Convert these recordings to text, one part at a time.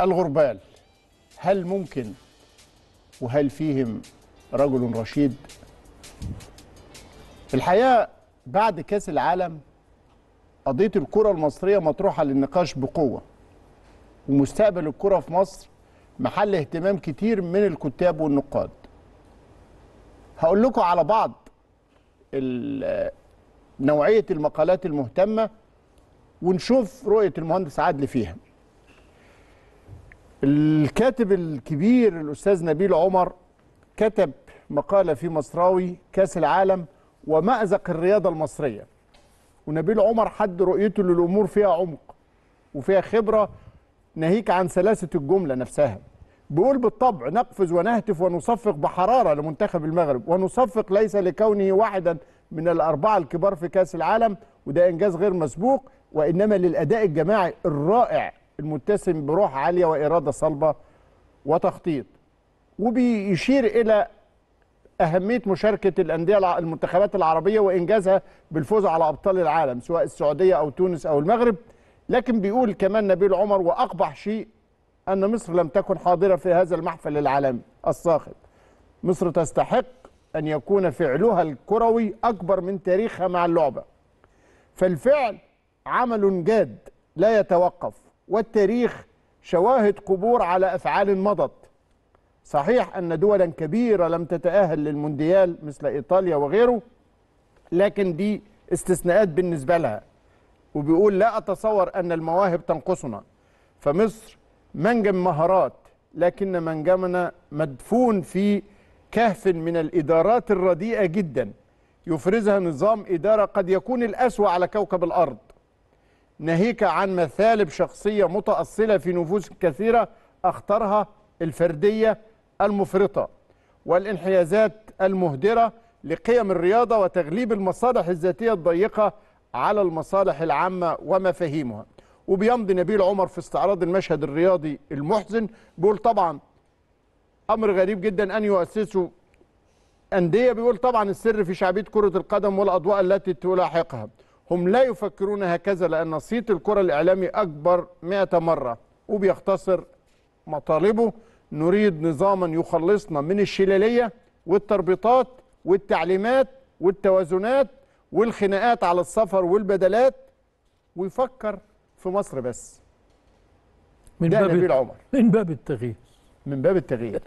الغربال هل ممكن وهل فيهم رجل رشيد الحقيقه بعد كاس العالم قضيه الكره المصريه مطروحه للنقاش بقوه ومستقبل الكره في مصر محل اهتمام كتير من الكتاب والنقاد هقول لكم على بعض نوعيه المقالات المهتمه ونشوف رؤيه المهندس عادل فيها الكاتب الكبير الأستاذ نبيل عمر كتب مقالة في مصراوي كاس العالم ومأزق الرياضة المصرية ونبيل عمر حد رؤيته للأمور فيها عمق وفيها خبرة ناهيك عن سلاسة الجملة نفسها بيقول بالطبع نقفز ونهتف ونصفق بحرارة لمنتخب المغرب ونصفق ليس لكونه واحدا من الأربعة الكبار في كاس العالم وده إنجاز غير مسبوق وإنما للأداء الجماعي الرائع المتسم بروح عاليه واراده صلبه وتخطيط وبيشير الى اهميه مشاركه الانديه المنتخبات العربيه وانجازها بالفوز على ابطال العالم سواء السعوديه او تونس او المغرب لكن بيقول كمان نبيل عمر واقبح شيء ان مصر لم تكن حاضره في هذا المحفل العالمي الصاخب مصر تستحق ان يكون فعلها الكروي اكبر من تاريخها مع اللعبه فالفعل عمل جاد لا يتوقف والتاريخ شواهد قبور على أفعال مضت صحيح أن دولا كبيرة لم تتأهل للمونديال مثل إيطاليا وغيره لكن دي استثناءات بالنسبة لها وبيقول لا أتصور أن المواهب تنقصنا فمصر منجم مهارات لكن منجمنا مدفون في كهف من الإدارات الرديئة جدا يفرزها نظام إدارة قد يكون الأسوأ على كوكب الأرض ناهيك عن مثالب شخصية متأصلة في نفوس كثيرة أخطرها الفردية المفرطة والانحيازات المهدرة لقيم الرياضة وتغليب المصالح الذاتية الضيقة على المصالح العامة ومفاهيمها وبيمضي نبيل عمر في استعراض المشهد الرياضي المحزن بيقول طبعا أمر غريب جدا أن يؤسسوا أندية بيقول طبعا السر في شعبية كرة القدم والأضواء التي تلاحقها هم لا يفكرون هكذا لأن صيت الكرة الإعلامي أكبر 100 مرة وبيختصر مطالبه نريد نظاما يخلصنا من الشلالية والتربيطات والتعليمات والتوازنات والخناقات على السفر والبدلات ويفكر في مصر بس من ده باب نبيل عمر من باب التغيير من باب التغيير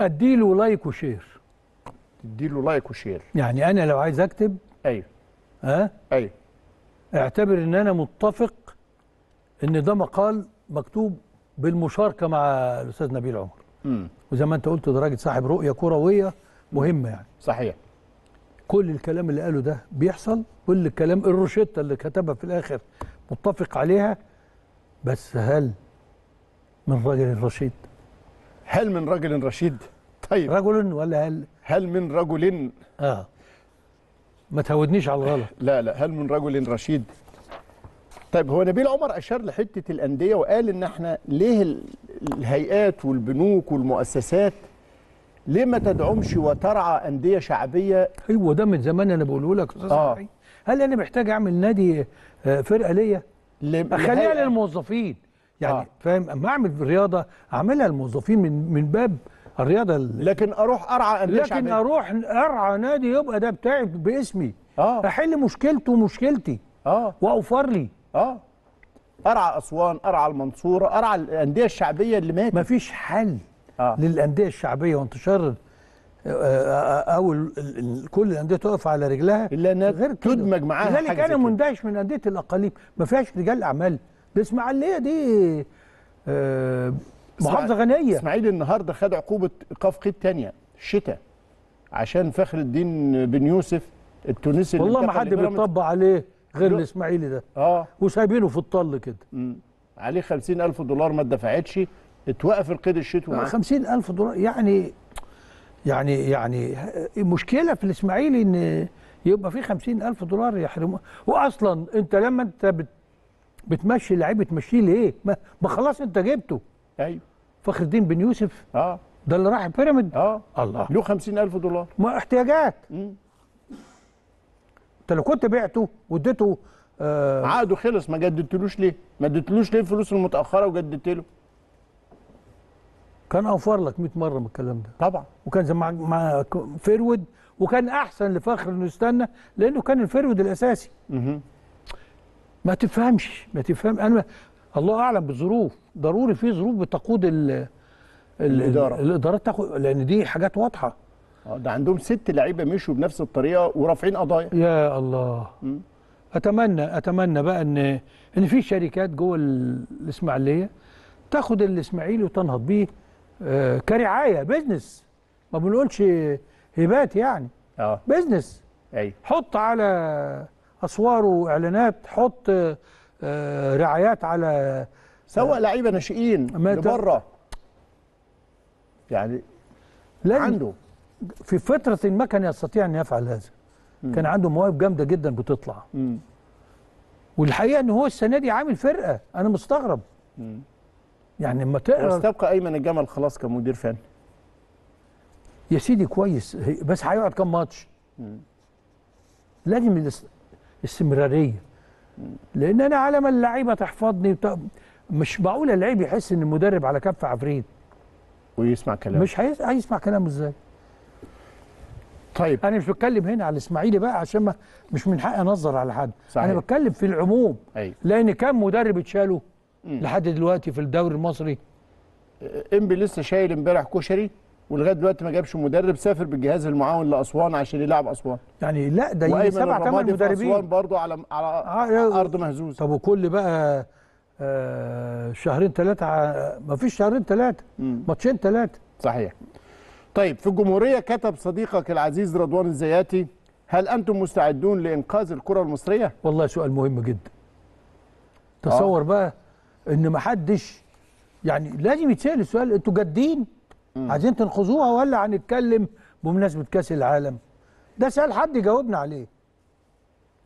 اديله لايك وشير اديله لايك وشير يعني انا لو عايز اكتب ايوه ها ايوه اعتبر ان انا متفق ان ده مقال مكتوب بالمشاركه مع الاستاذ نبيل عمر امم وزي ما انت قلت ده راجل صاحب رؤيه كرويه مهمه يعني صحيح كل الكلام اللي قاله ده بيحصل كل الكلام الروشته اللي كتبها في الاخر متفق عليها بس هل من رجل رشيد هل من رجل رشيد طيب رجل ولا هل هل من رجل اه ما تهودنيش على الغلط لا لا هل من رجل رشيد طيب هو نبيل عمر اشار لحته الانديه وقال ان احنا ليه الهيئات والبنوك والمؤسسات ليه ما تدعمش وترعى انديه شعبيه ايوه ده من زمان انا بقوله لك استاذ آه. صحيح. هل انا محتاج اعمل نادي آه، فرقه ليا اخليها للموظفين يعني آه. فاهم اما اعمل رياضه اعملها للموظفين من من باب الرياضه لكن اروح ارعى انديه لكن شعبية. يعني. اروح ارعى نادي يبقى ده بتاعي باسمي اه احل مشكلته ومشكلتي اه واوفر لي اه ارعى اسوان ارعى المنصوره ارعى الانديه الشعبيه اللي ماتت مفيش حل آه. للانديه الشعبيه وانتشار آه، آه، آه، او كل الانديه تقف على رجلها الا انها تدمج معاها لذلك انا مندهش من انديه الاقاليم ما فيهاش رجال اعمال الاسماعيليه دي آه محافظه غنيه اسماعيل النهارده خد عقوبه ايقاف قيد ثانيه شتاء عشان فخر الدين بن يوسف التونسي والله ما حد بيطبق عليه غير الاسماعيلي ده اه وسايبينه في الطل كده مم. عليه 50000 دولار ما اتدفعتش اتوقف القيد الشتوي آه 50000 دولار يعني يعني يعني المشكله في الاسماعيلي ان يبقى في 50000 دولار يحرموه واصلا انت لما انت بت بتمشي لعيب تمشيه ليه ما خلاص انت جبته ايوه فخر الدين بن يوسف اه ده اللي راح بيراميد اه الله له 50000 دولار ما احتياجات انت لو كنت بعته واديته آه عقده خلص ما جددتلوش ليه؟ ما اديتلوش ليه الفلوس المتاخره وجددت له؟ كان اوفر لك 100 مره من الكلام ده طبعا وكان مع مع فيرود وكان احسن لفخر انه يستنى لانه كان الفيرود الاساسي مه. ما تفهمش ما تفهم انا الله اعلم بالظروف ضروري في ظروف بتقود ال الاداره الادارات تاخد لان دي حاجات واضحه آه، ده عندهم ست لعيبه مشوا بنفس الطريقه ورافعين قضايا يا الله م? اتمنى اتمنى بقى ان ان في شركات جوه الاسماعيليه تاخد الاسماعيلي وتنهض بيه آه، كرعايه بزنس ما بنقولش هبات يعني اه بزنس ايوه حط على اسواره اعلانات حط آه، رعايات على سواء لعيبه ناشئين بره يعني لن عنده في فتره ما كان يستطيع ان يفعل هذا مم. كان عنده مواهب جامده جدا بتطلع مم. والحقيقه ان هو السنه دي عامل فرقه انا مستغرب مم. يعني اما تقرا استبقى ايمن الجمل خلاص كمدير فني يا سيدي كويس بس هيقعد كام ماتش لازم الاستمراريه لان انا على ما اللعيبه تحفظني مش معقول اللعيب يحس ان المدرب على كف عفريت ويسمع كلامه مش هيسمع كلامه ازاي طيب انا مش بتكلم هنا على الاسماعيلي بقى عشان ما مش من حقي انظر على حد صحيح. انا بتكلم في العموم أي. أيوه. لان كم مدرب اتشالوا لحد دلوقتي في الدوري المصري انبي لسه شايل امبارح كشري ولغايه دلوقتي ما جابش مدرب سافر بالجهاز المعاون لاسوان عشان يلعب اسوان يعني لا ده يجي سبع ثمان مدربين اسوان برضه على على آه ارض مهزوزه طب وكل بقى آه شهرين ثلاثه آه، ما فيش شهرين ثلاثه ماتشين ثلاثه صحيح طيب في الجمهوريه كتب صديقك العزيز رضوان الزياتي هل انتم مستعدون لانقاذ الكره المصريه والله سؤال مهم جدا تصور آه. بقى ان ما حدش يعني لازم يتسال السؤال انتوا جادين عايزين تنقذوها ولا هنتكلم بمناسبه كاس العالم ده سؤال حد يجاوبنا عليه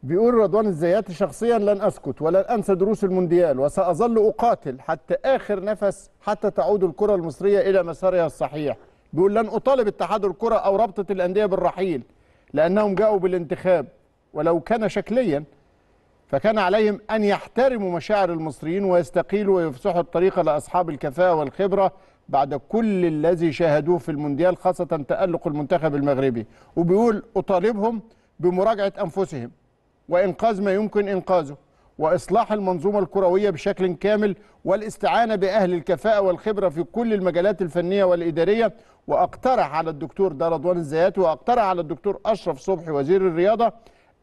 بيقول رضوان الزيات شخصيا لن اسكت ولن انسى دروس المونديال وساظل اقاتل حتى اخر نفس حتى تعود الكره المصريه الى مسارها الصحيح بيقول لن اطالب اتحاد الكره او رابطه الانديه بالرحيل لانهم جاؤوا بالانتخاب ولو كان شكليا فكان عليهم ان يحترموا مشاعر المصريين ويستقيلوا ويفسحوا الطريق لاصحاب الكفاءه والخبره بعد كل الذي شاهدوه في المونديال خاصة تألق المنتخب المغربي وبيقول أطالبهم بمراجعة أنفسهم وإنقاذ ما يمكن إنقاذه وإصلاح المنظومة الكروية بشكل كامل والاستعانة بأهل الكفاءة والخبرة في كل المجالات الفنية والإدارية وأقترح على الدكتور ده رضوان الزيات وأقترح على الدكتور أشرف صبحي وزير الرياضة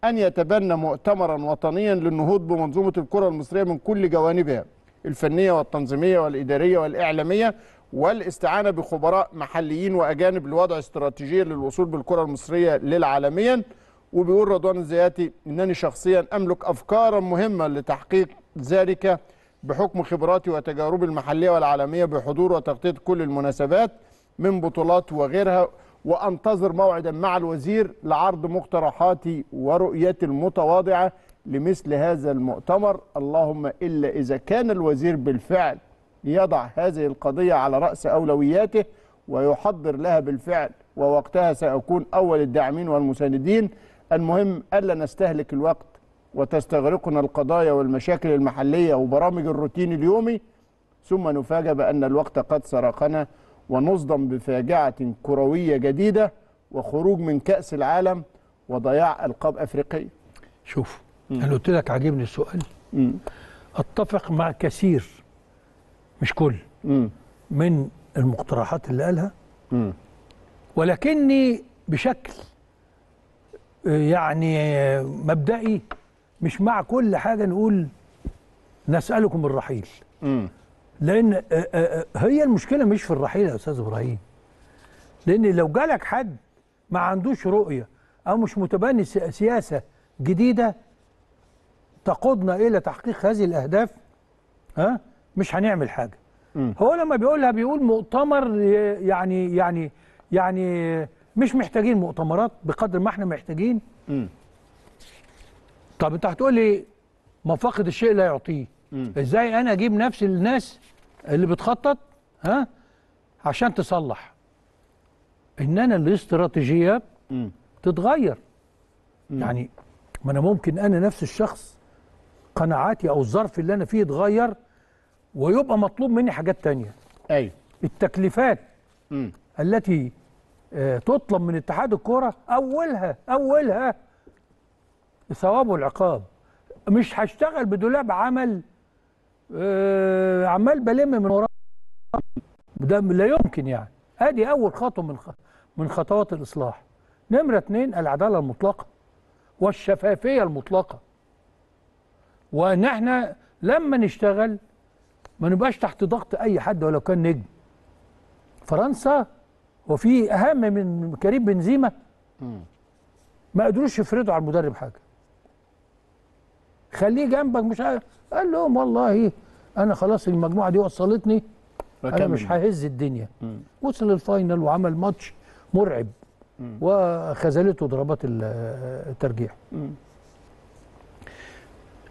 أن يتبنى مؤتمرا وطنيا للنهوض بمنظومة الكرة المصرية من كل جوانبها الفنية والتنظيمية والإدارية والإعلامية والاستعانه بخبراء محليين واجانب لوضع استراتيجيه للوصول بالكره المصريه للعالميا وبيقول رضوان الزياتي انني شخصيا املك افكارا مهمه لتحقيق ذلك بحكم خبراتي وتجاربي المحليه والعالميه بحضور وتغطيه كل المناسبات من بطولات وغيرها وانتظر موعدا مع الوزير لعرض مقترحاتي ورؤيتي المتواضعه لمثل هذا المؤتمر اللهم الا اذا كان الوزير بالفعل ليضع هذه القضية على رأس أولوياته ويحضر لها بالفعل ووقتها سأكون أول الداعمين والمساندين المهم ألا نستهلك الوقت وتستغرقنا القضايا والمشاكل المحلية وبرامج الروتين اليومي ثم نفاجأ بأن الوقت قد سرقنا ونصدم بفاجعة كروية جديدة وخروج من كأس العالم وضياع ألقاب أفريقية شوف أنا قلت لك عاجبني السؤال مم. أتفق مع كثير مش كل م. من المقترحات اللي قالها م. ولكني بشكل يعني مبدئي مش مع كل حاجة نقول نسألكم الرحيل م. لأن آه، آه، آه، هي المشكلة مش في الرحيل يا أستاذ إبراهيم لأن لو جالك حد ما عندوش رؤية أو مش متبني سياسة جديدة تقودنا إلى تحقيق هذه الأهداف ها مش هنعمل حاجه م. هو لما بيقولها بيقول مؤتمر يعني يعني يعني مش محتاجين مؤتمرات بقدر ما احنا محتاجين م. طب انت هتقول لي ما فاقد الشيء لا يعطيه م. ازاي انا اجيب نفس الناس اللي بتخطط ها عشان تصلح ان انا الاستراتيجيه تتغير م. يعني ما انا ممكن انا نفس الشخص قناعاتي او الظرف اللي انا فيه اتغير ويبقى مطلوب مني حاجات تانية ايوه التكليفات م. التي آه، تطلب من اتحاد الكرة اولها اولها الثواب والعقاب مش هشتغل بدولاب عمل آه، عمال بلم من وراه ده لا يمكن يعني ادي اول خطوه من من خطوات الاصلاح نمره اتنين العداله المطلقه والشفافيه المطلقه وان احنا لما نشتغل ما نبقاش تحت ضغط اي حد ولو كان نجم فرنسا وفي اهم من كريم بنزيما ما قدروش يفرضوا على المدرب حاجه خليه جنبك مش عارف قال لهم والله انا خلاص المجموعه دي وصلتني انا مش ههز الدنيا مم. وصل الفاينل وعمل ماتش مرعب وخزلته وخذلته ضربات الترجيح مم.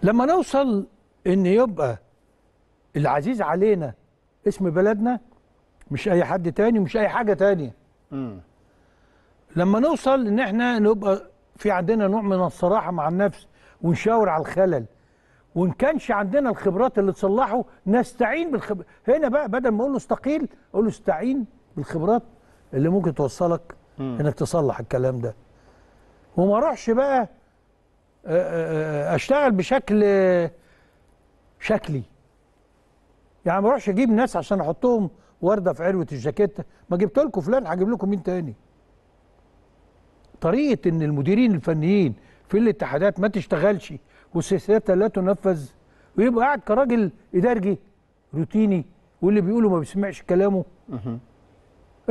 لما نوصل ان يبقى العزيز علينا اسم بلدنا مش اي حد تاني مش اي حاجه تانيه لما نوصل ان احنا نبقى في عندنا نوع من الصراحه مع النفس ونشاور على الخلل وان كانش عندنا الخبرات اللي تصلحه نستعين بالخبر هنا بقى بدل ما اقول له استقيل اقول له استعين بالخبرات اللي ممكن توصلك م. انك تصلح الكلام ده وما اروحش بقى آه، آه، آه، اشتغل بشكل شكلي يعني ما اروحش اجيب ناس عشان احطهم ورده في عروه الجاكيت ما جبت لكم فلان هجيب لكم مين تاني طريقه ان المديرين الفنيين في الاتحادات ما تشتغلش والسياسات لا تنفذ ويبقى قاعد كراجل ادارجي روتيني واللي بيقوله ما بيسمعش كلامه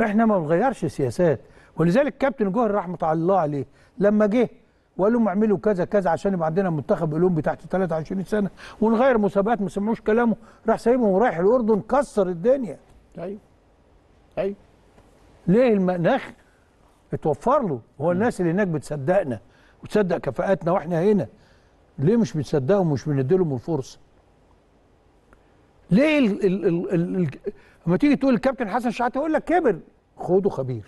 احنا ما بنغيرش سياسات ولذلك كابتن جوهر رحمه الله عليه لما جه وقال لهم اعملوا كذا كذا عشان يبقى عندنا منتخب اولمبي تحت 23 سنه ونغير مسابقات ما سمعوش كلامه راح سايبهم ورايح الاردن كسر الدنيا ايوه ايوه ليه المناخ اتوفر له هو الناس اللي هناك بتصدقنا وتصدق كفاءاتنا واحنا هنا ليه مش بتصدقهم ومش بنديلهم الفرصه ليه ال ال ال ال لما تيجي تقول الكابتن حسن شحاته يقول لك كبر خده خبير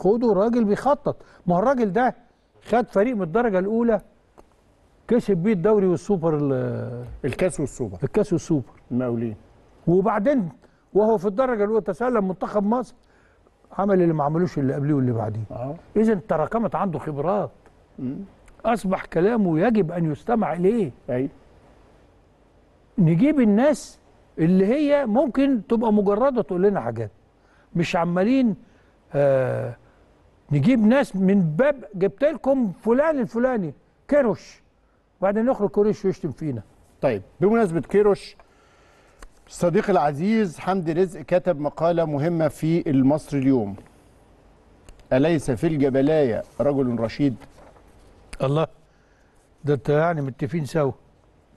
خدوا راجل بيخطط ما هو الراجل ده خد فريق من الدرجه الاولى كسب بيه الدوري والسوبر الكاس والسوبر الكاس والسوبر المقاولين وبعدين وهو في الدرجه الاولى تسلم منتخب مصر عمل اللي ما عملوش اللي قبليه واللي بعديه آه. اذا تراكمت عنده خبرات مم. اصبح كلامه يجب ان يستمع اليه اي نجيب الناس اللي هي ممكن تبقى مجرده تقول لنا حاجات مش عمالين آه نجيب ناس من باب جبت لكم فلان الفلاني كيروش وبعدين نخرج كيروش يشتم فينا طيب بمناسبه كيروش الصديق العزيز حمدي رزق كتب مقاله مهمه في المصري اليوم اليس في الجبلايه رجل رشيد الله ده انت يعني متفقين سوا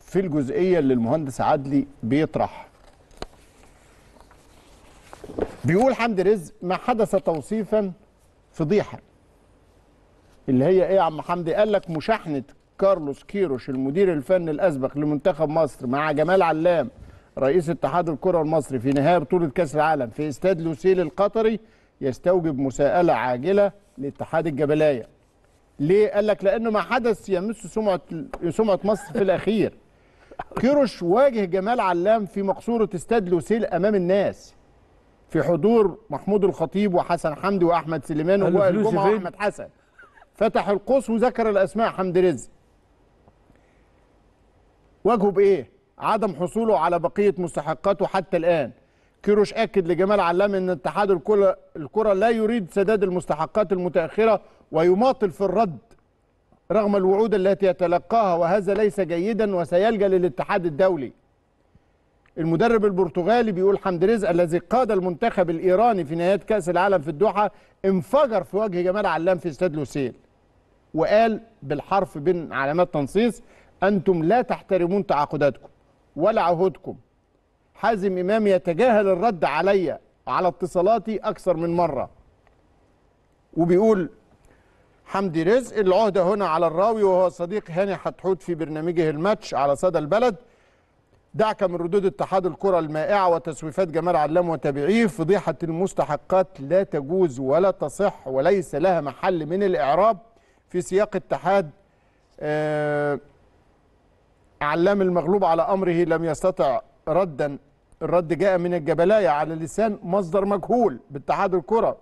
في الجزئيه اللي المهندس عدلي بيطرح بيقول حمدي رزق ما حدث توصيفا فضيحه اللي هي ايه يا عم حمدي قال لك مشاحنه كارلوس كيروش المدير الفني الاسبق لمنتخب مصر مع جمال علام رئيس اتحاد الكره المصري في نهائي بطوله كاس العالم في استاد لوسيل القطري يستوجب مساءله عاجله لاتحاد الجبلايه ليه قال لك لانه ما حدث يمس سمعه سمعه مصر في الاخير كيروش واجه جمال علام في مقصوره استاد لوسيل امام الناس في حضور محمود الخطيب وحسن حمدي واحمد سليمان ووائل جمعه واحمد حسن فتح القوس وذكر الاسماء حمد رزق واجهه بايه عدم حصوله على بقيه مستحقاته حتى الان كيروش اكد لجمال علام ان اتحاد الكره الكره لا يريد سداد المستحقات المتاخره ويماطل في الرد رغم الوعود التي يتلقاها وهذا ليس جيدا وسيلجا للاتحاد الدولي المدرب البرتغالي بيقول حمد رزق الذي قاد المنتخب الايراني في نهايه كاس العالم في الدوحه انفجر في وجه جمال علام في استاد لوسيل وقال بالحرف بين علامات تنصيص انتم لا تحترمون تعاقداتكم ولا عهودكم حازم امام يتجاهل الرد عليا على اتصالاتي اكثر من مره وبيقول حمدي رزق العهده هنا على الراوي وهو صديق هاني حتحوت في برنامجه الماتش على صدى البلد دعك من ردود اتحاد الكرة المائعة وتسويفات جمال علام وتابعيه فضيحة المستحقات لا تجوز ولا تصح وليس لها محل من الإعراب في سياق اتحاد آه، علام المغلوب على أمره لم يستطع ردا الرد جاء من الجبلاية على لسان مصدر مجهول باتحاد الكرة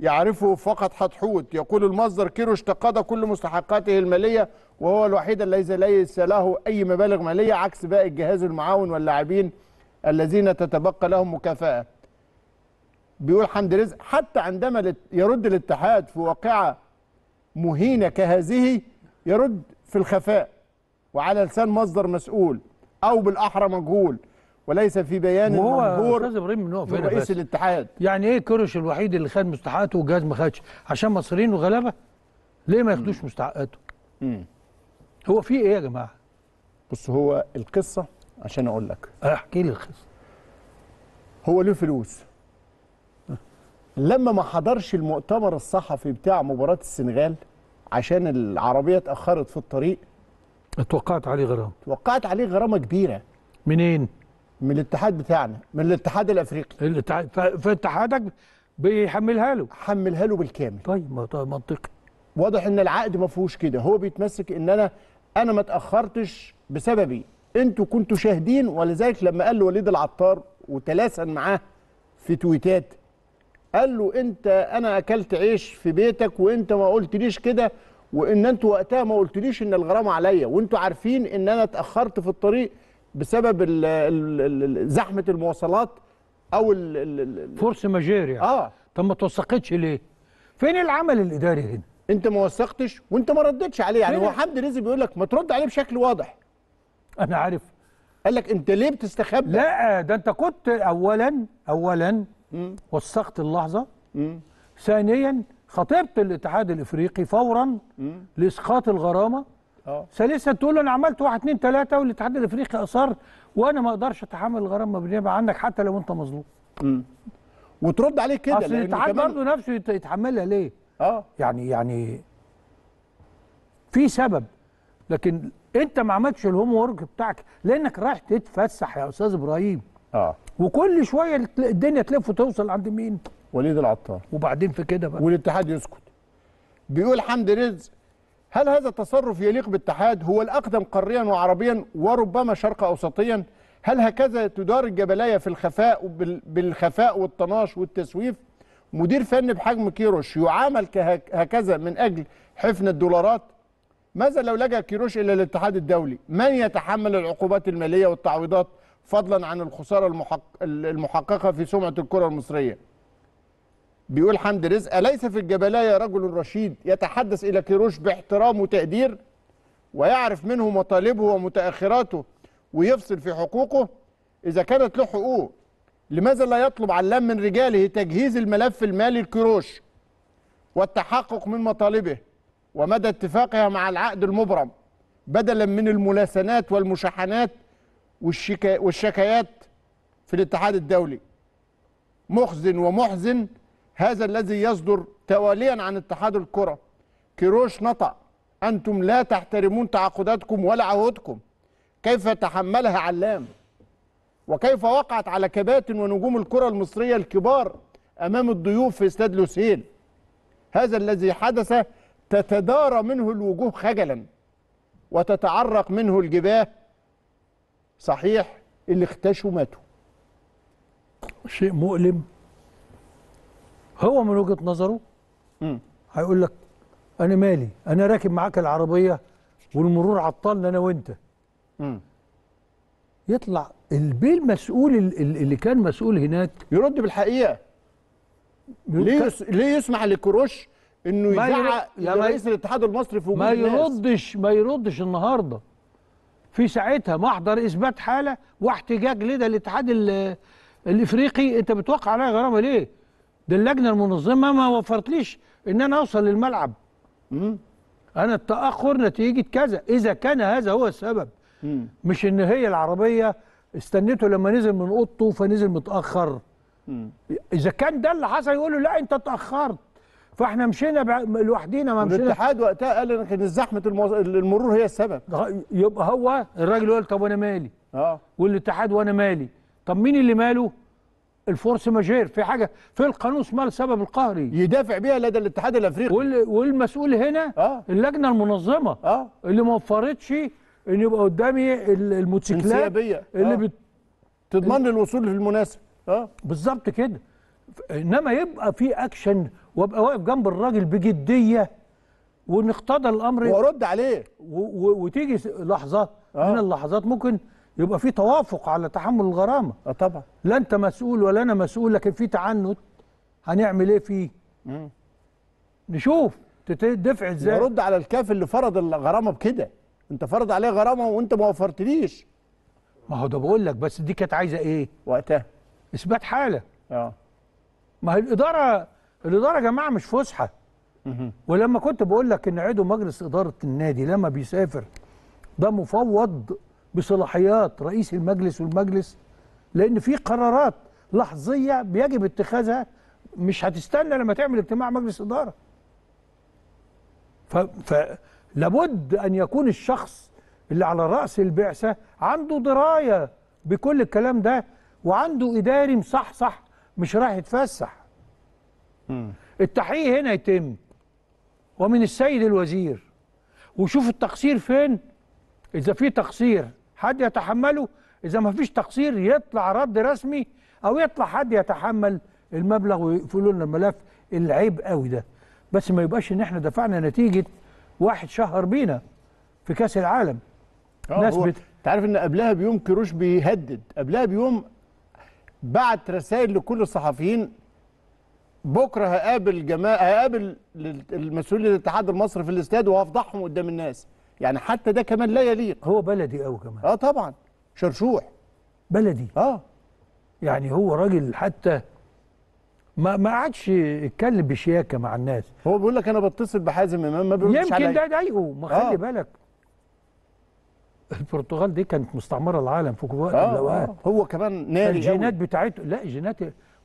يعرفه فقط حتحوت يقول المصدر كيروش تقاضى كل مستحقاته المالية وهو الوحيد الذي ليس له أي مبالغ مالية عكس باقي الجهاز المعاون واللاعبين الذين تتبقى لهم مكافأة بيقول حمد رزق حتى عندما يرد الاتحاد في واقعة مهينة كهذه يرد في الخفاء وعلى لسان مصدر مسؤول أو بالأحرى مجهول وليس في بيان المنظور من رئيس الاتحاد يعني ايه كرش الوحيد اللي خد مستحقاته والجهاز ما خدش عشان مصريين وغلابه ليه ما ياخدوش مستحقاته هو في ايه يا جماعه بص هو القصه عشان اقول لك آه، احكي لي القصه هو له فلوس لما ما حضرش المؤتمر الصحفي بتاع مباراه السنغال عشان العربيه اتاخرت في الطريق اتوقعت عليه غرامه توقعت عليه غرامه كبيره منين من الاتحاد بتاعنا من الاتحاد الافريقي الاتحاد فاتحادك بيحملها له حملها له بالكامل طيب ما منطقي واضح ان العقد ما فيهوش كده هو بيتمسك ان انا انا ما اتاخرتش بسببي انتوا كنتوا شاهدين ولذلك لما قال له وليد العطار وتلاسن معاه في تويتات قال له انت انا اكلت عيش في بيتك وانت ما قلتليش كده وان انتوا وقتها ما قلتليش ان الغرامه عليا وانتوا عارفين ان انا اتاخرت في الطريق بسبب ال ال زحمه المواصلات او ال فورس ماجير يعني اه طب ما توثقتش ليه؟ فين العمل الاداري هنا؟ انت ما وثقتش وانت ما ردتش عليه يعني هو حمد رزق بيقول لك ما ترد عليه بشكل واضح انا عارف قال لك انت ليه بتستخبى لا ده انت كنت اولا اولا وثقت اللحظه مم. ثانيا خطبت الاتحاد الافريقي فورا لاسقاط الغرامه آه. ثالثا تقول انا عملت واحد اثنين ثلاثه والاتحاد الافريقي اصر وانا ما اقدرش اتحمل الغرامه بالنيابه عنك حتى لو انت مظلوم وترد عليه كده اصل الاتحاد برضه نفسه يتحملها ليه؟ اه يعني يعني في سبب لكن انت ما عملتش الهوم وورك بتاعك لانك رايح تتفسح يا استاذ ابراهيم اه وكل شويه الدنيا تلف وتوصل عند مين وليد العطار وبعدين في كده بقى والاتحاد يسكت بيقول حمد رزق هل هذا التصرف يليق بالاتحاد هو الأقدم قاريا وعربيا وربما شرق أوسطيا هل هكذا تدار الجبلاية في الخفاء بالخفاء والطناش والتسويف مدير فني بحجم كيروش يعامل هكذا من أجل حفن الدولارات ماذا لو لجأ كيروش إلى الاتحاد الدولي من يتحمل العقوبات المالية والتعويضات فضلا عن الخسارة المحق... المحققة في سمعة الكرة المصرية بيقول حمد رزق أليس في الجبلاية رجل رشيد يتحدث إلى كيروش باحترام وتقدير ويعرف منه مطالبه ومتأخراته ويفصل في حقوقه إذا كانت له حقوق لماذا لا يطلب علام من رجاله تجهيز الملف المالي الكروش والتحقق من مطالبه ومدى اتفاقها مع العقد المبرم بدلا من الملاسنات والمشاحنات والشكايات في الاتحاد الدولي مخزن ومحزن هذا الذي يصدر تواليا عن اتحاد الكرة كيروش نطأ أنتم لا تحترمون تعاقداتكم ولا عهودكم كيف تحملها علام وكيف وقعت على كباتن ونجوم الكرة المصرية الكبار أمام الضيوف في استاد لوسيل هذا الذي حدث تتدارى منه الوجوه خجلا وتتعرق منه الجباه صحيح اللي اختشوا ماتوا شيء مؤلم هو من وجهة نظره م. هيقول لك أنا مالي أنا راكب معاك العربية والمرور عطلنا أنا وأنت م. يطلع البيه المسؤول اللي كان مسؤول هناك يرد بالحقيقه ليه يس... ليه يسمح لكروش انه يزعق لرئيس الاتحاد المصري في وجود ما يردش ما يردش النهارده في ساعتها محضر اثبات حاله واحتجاج ليه الاتحاد الاتحاد الافريقي انت بتوقع عليا غرامه ليه؟ ده اللجنه المنظمه ما وفرتليش ان انا اوصل للملعب. انا التاخر نتيجه كذا اذا كان هذا هو السبب مم. مش ان هي العربيه استنيته لما نزل من اوضته فنزل متاخر مم. اذا كان ده اللي حصل يقول له لا انت اتاخرت فاحنا مشينا لوحدينا ما مشينا الاتحاد وقتها قال ان كانت زحمه المو... المرور هي السبب يبقى هو الراجل يقول طب وانا مالي اه والاتحاد وانا مالي طب مين اللي ماله الفورس ماجير في حاجه في القانون اسمها السبب القهري يدافع بيها لدى الاتحاد الافريقي وال... والمسؤول هنا آه. اللجنه المنظمه آه. اللي ما وفرتش ان يبقى قدامي الموتوسيكلات اللي آه. بت... تضمن لي الوصول المناسب اه بالظبط كده انما يبقى في اكشن وابقى واقف جنب الراجل بجديه وان اقتضى الامر وارد عليه وتيجي لحظه آه. من اللحظات ممكن يبقى في توافق على تحمل الغرامه اه طبعا لا انت مسؤول ولا انا مسؤول لكن في تعنت هنعمل ايه فيه مم. نشوف تدفع ازاي نرد على الكاف اللي فرض الغرامه بكده انت فرض عليه غرامه وانت ما وفرتليش ما هو ده بقول لك بس دي كانت عايزه ايه وقتها اثبات حاله اه ما هي الاداره الاداره يا جماعه مش فسحه ولما كنت بقول لك ان عضو مجلس اداره النادي لما بيسافر ده مفوض بصلاحيات رئيس المجلس والمجلس لان في قرارات لحظيه بيجب اتخاذها مش هتستنى لما تعمل اجتماع مجلس اداره ف... ف... لابد أن يكون الشخص اللي على رأس البعثة عنده دراية بكل الكلام ده وعنده إداري مصحصح مش رايح يتفسح التحقيق هنا يتم ومن السيد الوزير وشوف التقصير فين إذا في تقصير حد يتحمله إذا ما فيش تقصير يطلع رد رسمي أو يطلع حد يتحمل المبلغ ويقفلوا لنا الملف العيب قوي ده بس ما يبقاش إن إحنا دفعنا نتيجة واحد شهر بينا في كاس العالم آه، ناس بت... تعرف ان قبلها بيوم كروش بيهدد قبلها بيوم بعت رسائل لكل الصحفيين بكره هقابل جماعه هقابل المسؤولين الاتحاد المصري في الاستاد وهفضحهم قدام الناس يعني حتى ده كمان لا يليق هو بلدي قوي كمان اه طبعا شرشوح بلدي اه يعني هو راجل حتى ما ما قعدش يتكلم بشياكه مع الناس هو بيقول لك انا بتصل بحازم امام ما بيردش يمكن علي. ده ضايقه ما خلي آه. بالك البرتغال دي كانت مستعمره العالم في وقت آه الاوقات آه. هو كمان ناري الجينات بتاعته لا جينات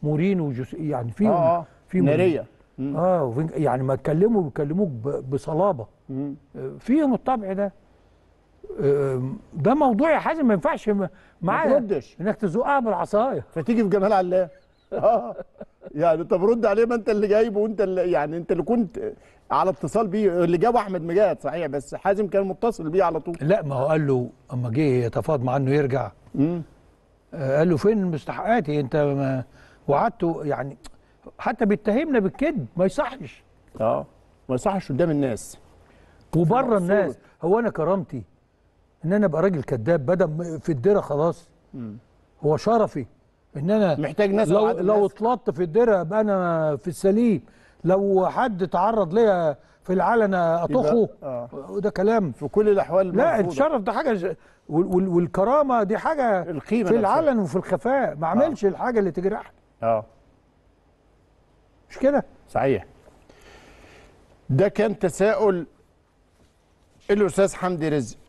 مورينو وجس... يعني فيهم آه. آه. فيهم ناريه اه يعني ما اتكلموا بيكلموك بصلابه فيهم الطبع ده ده موضوع يا حازم ما ينفعش معاه ما تردش انك تزقها بالعصايه فتيجي في جمال علام آه. يعني طب رد عليه ما انت اللي جايبه وانت اللي يعني انت اللي كنت على اتصال بيه اللي جابه احمد مجاد صحيح بس حازم كان متصل بيه على طول لا ما هو قال له اما جه يتفاضل انه يرجع امم قال له فين مستحقاتي انت ما وعدته يعني حتى بيتهمنا بالكذب ما يصحش اه ما يصحش قدام الناس وبره الناس هو انا كرامتي ان انا ابقى راجل كذاب بدل في الديره خلاص مم. هو شرفي ان انا محتاج ناس لو لو اتلطت في الدرع ابقى انا في السليم لو حد اتعرض ليا في العلن اطخه آه. كلام في كل الاحوال لا الشرف ده حاجه والكرامه دي حاجه القيمة في العلن نفسها. وفي الخفاء ما آه. اعملش آه. الحاجه اللي تجرحني اه مش كده صحيح ده كان تساؤل الاستاذ حمدي رزق